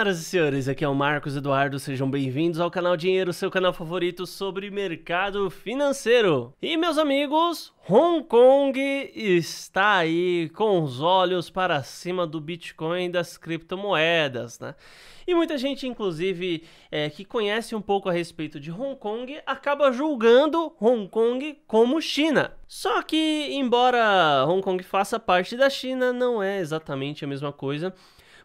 Senhoras e senhores, aqui é o Marcos Eduardo, sejam bem-vindos ao canal Dinheiro, seu canal favorito sobre mercado financeiro. E meus amigos, Hong Kong está aí com os olhos para cima do Bitcoin e das criptomoedas, né? E muita gente, inclusive, é, que conhece um pouco a respeito de Hong Kong, acaba julgando Hong Kong como China. Só que, embora Hong Kong faça parte da China, não é exatamente a mesma coisa.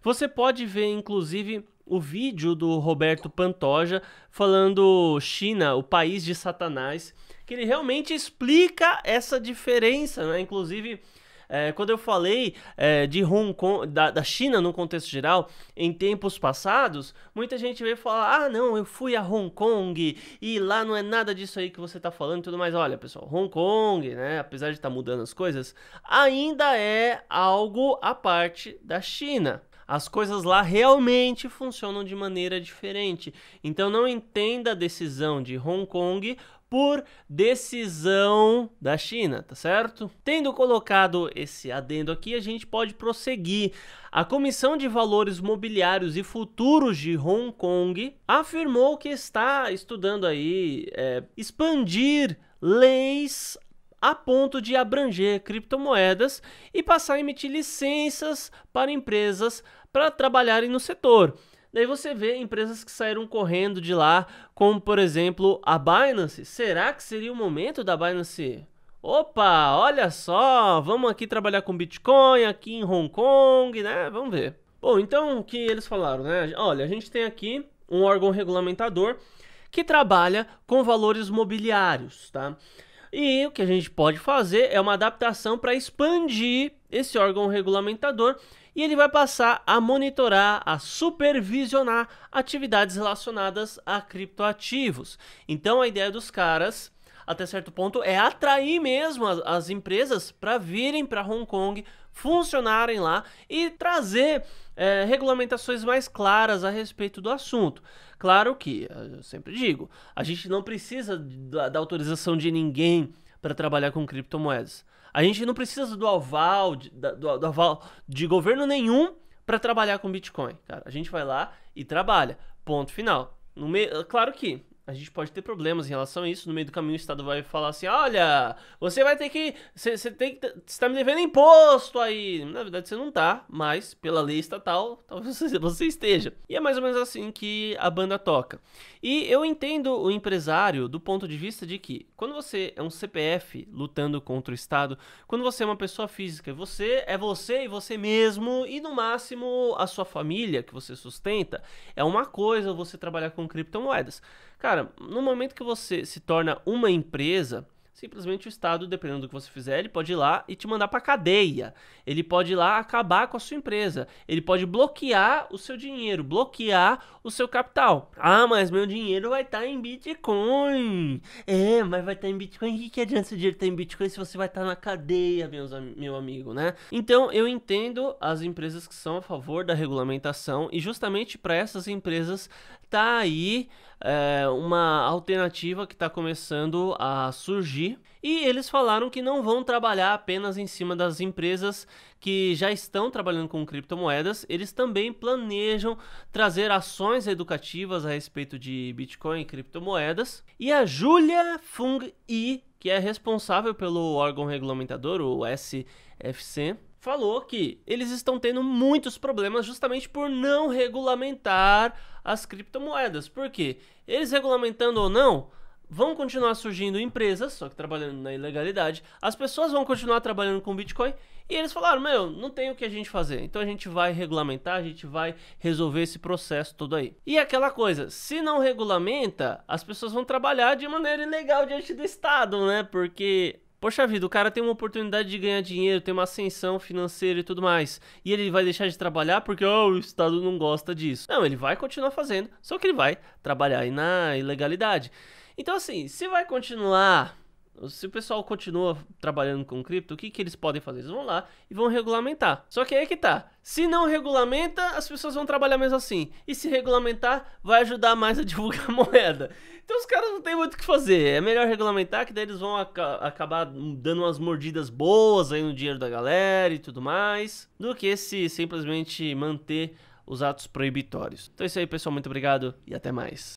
Você pode ver, inclusive, o vídeo do Roberto Pantoja falando China, o país de Satanás, que ele realmente explica essa diferença, né? Inclusive. É, quando eu falei é, de Hong Kong, da, da, China no contexto geral, em tempos passados, muita gente veio falar: ah, não, eu fui a Hong Kong e lá não é nada disso aí que você está falando e tudo mais. Olha, pessoal, Hong Kong, né, apesar de estar tá mudando as coisas, ainda é algo à parte da China. As coisas lá realmente funcionam de maneira diferente. Então não entenda a decisão de Hong Kong por decisão da China, tá certo? Tendo colocado esse adendo aqui, a gente pode prosseguir. A Comissão de Valores Mobiliários e Futuros de Hong Kong afirmou que está estudando aí é, expandir leis a ponto de abranger criptomoedas e passar a emitir licenças para empresas para trabalharem no setor. Daí você vê empresas que saíram correndo de lá, como por exemplo a Binance. Será que seria o momento da Binance? Opa, olha só, vamos aqui trabalhar com Bitcoin aqui em Hong Kong, né? Vamos ver. Bom, então o que eles falaram, né? Olha, a gente tem aqui um órgão regulamentador que trabalha com valores mobiliários, tá? E o que a gente pode fazer é uma adaptação para expandir esse órgão regulamentador e ele vai passar a monitorar, a supervisionar atividades relacionadas a criptoativos. Então a ideia dos caras até certo ponto, é atrair mesmo as, as empresas para virem para Hong Kong, funcionarem lá e trazer é, regulamentações mais claras a respeito do assunto. Claro que, eh, eu sempre digo, a gente não precisa da, da autorização de ninguém para trabalhar com criptomoedas. A gente não precisa do aval, de, do, do aval de governo nenhum para trabalhar com Bitcoin, cara. A gente vai lá e trabalha. Ponto final. No Me... Claro que a gente pode ter problemas em relação a isso. No meio do caminho, o Estado vai falar assim: olha, você vai ter que. Você tem que. Você tá me devendo imposto aí. Na verdade, você não tá, mas pela lei estatal, talvez você esteja. E é mais ou menos assim que a banda toca. E eu entendo o empresário do ponto de vista de que, quando você é um CPF lutando contra o Estado, quando você é uma pessoa física, você é você e você mesmo, e no máximo a sua família que você sustenta, é uma coisa você trabalhar com criptomoedas. Cara, no momento que você se torna uma empresa, simplesmente o Estado, dependendo do que você fizer, ele pode ir lá e te mandar para cadeia. Ele pode ir lá acabar com a sua empresa. Ele pode bloquear o seu dinheiro, bloquear o seu capital. Ah, mas meu dinheiro vai estar tá em Bitcoin. É, mas vai estar tá em Bitcoin. O que, que adianta seu dinheiro estar tá em Bitcoin se você vai estar tá na cadeia, meus, meu amigo, né? Então eu entendo as empresas que são a favor da regulamentação e justamente para essas empresas tá aí é, uma alternativa que está começando a surgir. E eles falaram que não vão trabalhar apenas em cima das empresas que já estão trabalhando com criptomoedas, eles também planejam trazer ações educativas a respeito de Bitcoin e criptomoedas. E a Julia Fung Yi, que é responsável pelo órgão regulamentador, o SFC, falou que eles estão tendo muitos problemas justamente por não regulamentar as criptomoedas. Por quê? Eles regulamentando ou não, vão continuar surgindo empresas, só que trabalhando na ilegalidade, as pessoas vão continuar trabalhando com Bitcoin e eles falaram: Meu, não tem o que a gente fazer, então a gente vai regulamentar, a gente vai resolver esse processo todo aí. E aquela coisa: se não regulamenta, as pessoas vão trabalhar de maneira ilegal diante do Estado, né? Porque Poxa vida, o cara tem uma oportunidade de ganhar dinheiro, tem uma ascensão financeira e tudo mais. E ele vai deixar de trabalhar porque oh, o Estado não gosta disso. Não, ele vai continuar fazendo, só que ele vai trabalhar aí na ilegalidade. Então, assim, se vai continuar se o pessoal continua trabalhando com cripto, o que, que eles podem fazer? Eles vão lá e vão regulamentar. Só que aí é que tá. Se não regulamenta, as pessoas vão trabalhar mesmo assim. E se regulamentar, vai ajudar mais a divulgar a moeda. Então os caras não tem muito o que fazer. É melhor regulamentar, que daí eles vão acabar dando umas mordidas boas aí no dinheiro da galera e tudo mais, do que se simplesmente manter os atos proibitórios. Então é isso aí, pessoal. Muito obrigado e até mais.